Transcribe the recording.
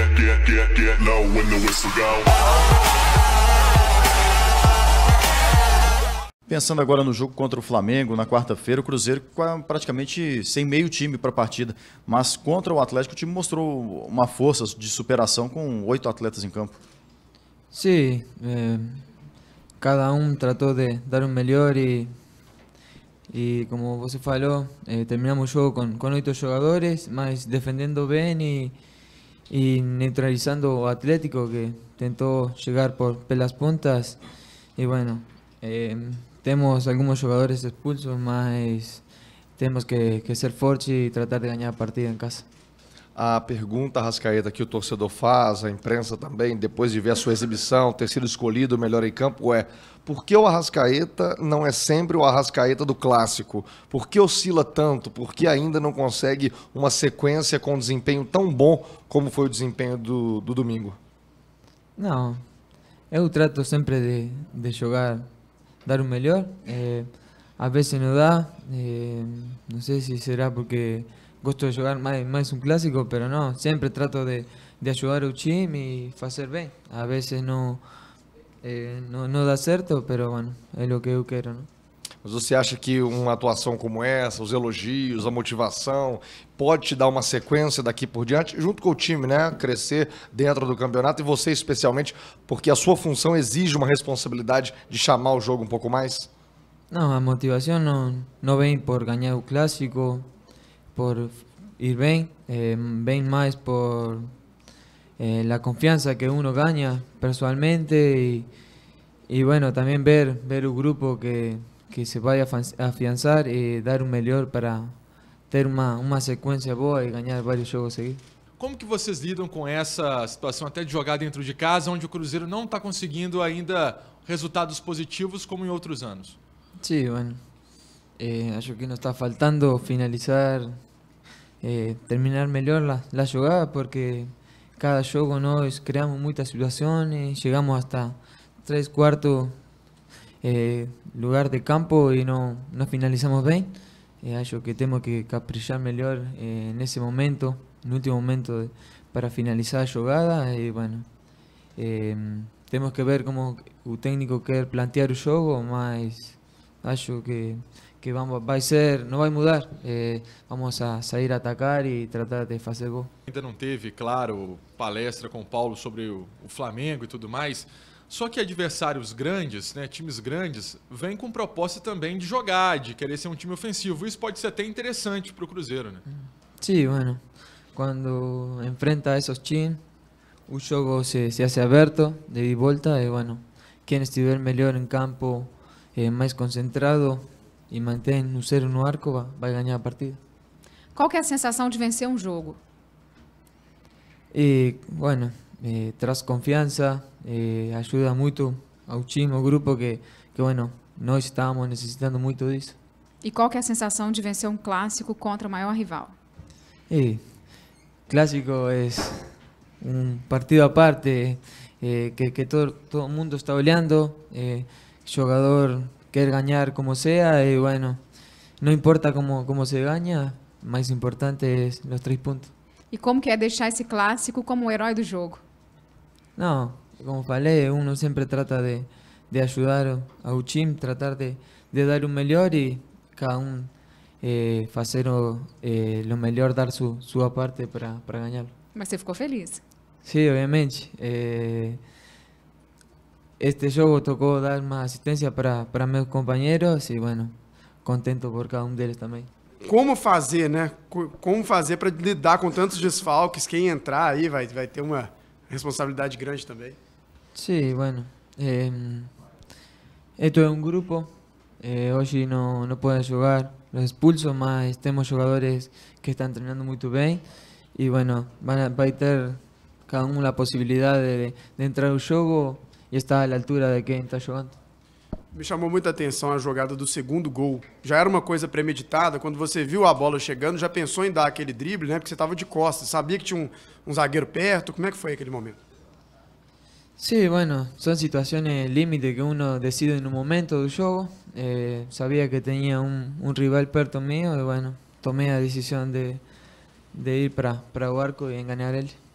get, get, get, get low when the whistle go. Pensando agora no jogo contra o Flamengo na quarta-feira, o Cruzeiro praticamente sem meio time para a partida, mas contra o Atlético o time mostrou uma força de superação com oito atletas em campo. Sim, eh, cada um tratou de dar o melhor e como você falou, eh, terminamos o jogo com oito jogadores, mas defendendo bem e y neutralizando Atlético que intentó llegar por pelas puntas y bueno eh, tenemos algunos jugadores expulsos más tenemos que, ser fuertes y tratar de ganar partido en casa a pergunta, Rascaeta, que o torcedor faz, a imprensa também, depois de ver a sua exibição, ter sido escolhido o melhor em campo, é por que o Arrascaeta não é sempre o Arrascaeta do clássico? Por que oscila tanto? Por que ainda não consegue uma sequência com um desempenho tão bom como foi o desempenho do, do domingo? Não, eu trato sempre de, de jogar, dar o melhor. É, às vezes não dá, é, eh, não sei se será porque gosto de jogar mais, mais um clássico, pero não, sempre trato de, de ajudar o time e fazer bem. Às vezes não, eh, não, dá certo, pero bueno, é o que eu quero, Mas você acha que uma atuação como essa, os elogios, a motivação, pode te dar uma sequência daqui por diante, junto com o time, né? Crescer dentro do campeonato e você especialmente, porque a sua função exige uma responsabilidade de chamar o jogo um pouco mais? Não, a motivação não, não vem por ganhar o clássico, por ir bem, eh, mais por eh, confiança confianza que uno ganha pessoalmente e e bueno, também ver, ver un grupo que, que se vai afiançar afianzar dar o melhor para ter uma, uma sequência boa e ganhar vários jogos seguidos. Como que vocês lidam com essa situação até de jogar dentro de casa, onde o Cruzeiro não está conseguindo ainda resultados positivos como em outros anos? Sim, sí, bueno, eh, acho que nos está faltando finalizar eh, terminar mejor la, la jugada porque cada juego nos creamos muchas situaciones, llegamos hasta tres cuartos eh, lugar de campo y no, no finalizamos bien. Eh, acho que tengo que caprichar mejor eh, en ese momento, en el último momento de, para finalizar la jugada y bueno, eh, tenemos que ver cómo el técnico quiere plantear el juego, mas acho que que vamos, vai ser, não vai mudar. É, vamos a sair a atacar e tratar de fazer gol. Ainda não teve, claro, palestra com o Paulo sobre o, o Flamengo e tudo mais. Só que adversários grandes, né, times grandes, vêm com proposta também de jogar, de querer ser um time ofensivo. Isso pode ser até interessante para o Cruzeiro, né? Sim, bueno. Quando enfrenta esses times, o jogo se, se hace aberto, de volta, e, bueno, quem estiver melhor em campo, eh, mais concentrado, e mantém no zero no arco, vai ganhar a partida. Qual que é a sensação de vencer um jogo? E, bueno, eh, traz confiança, ajuda muito ao time, ao grupo, que, que bueno, nós estamos necessitando muito disso. E qual que é a sensação de vencer um clássico contra o maior rival? E, clássico é um partido à parte, eh, que, que todo, todo mundo está olhando, eh, jogador quer ganhar como sea e bueno, não importa como como se ganha mais importante é os três pontos E como que é deixar esse clássico como o herói do jogo? Não, como falei, um sempre trata de, de ajudar o time, tratar de, de dar o melhor e cada um eh, fazer o, eh, o melhor, dar sua sua parte para ganhar. Mas você ficou feliz? Sim, obviamente. Eh, este jogo tocou dar uma assistência para, para meus companheiros e, bueno, contento por cada um deles também. Como fazer, né? Como fazer para lidar com tantos desfalques? Quem entrar aí vai, vai ter uma responsabilidade grande também. Sim, sí, bueno. Eh, esto é um grupo. Eh, hoje não, não podem jogar los expulsos, mas temos jogadores que estão treinando muito bem. E, bueno, vai ter cada um a possibilidade de, de entrar no jogo e está à altura de quem está jogando. Me chamou muita atenção a jogada do segundo gol. Já era uma coisa premeditada, quando você viu a bola chegando, já pensou em dar aquele drible, né? Porque você estava de costas, sabia que tinha um, um, zagueiro perto. Como é que foi aquele momento? Sim, sí, bueno, são situações límite que uno decide no momento do jogo. Eh, sabia que tinha um, um rival perto meu e, bueno, tomei a decisão de, de ir para o arco e enganar ele.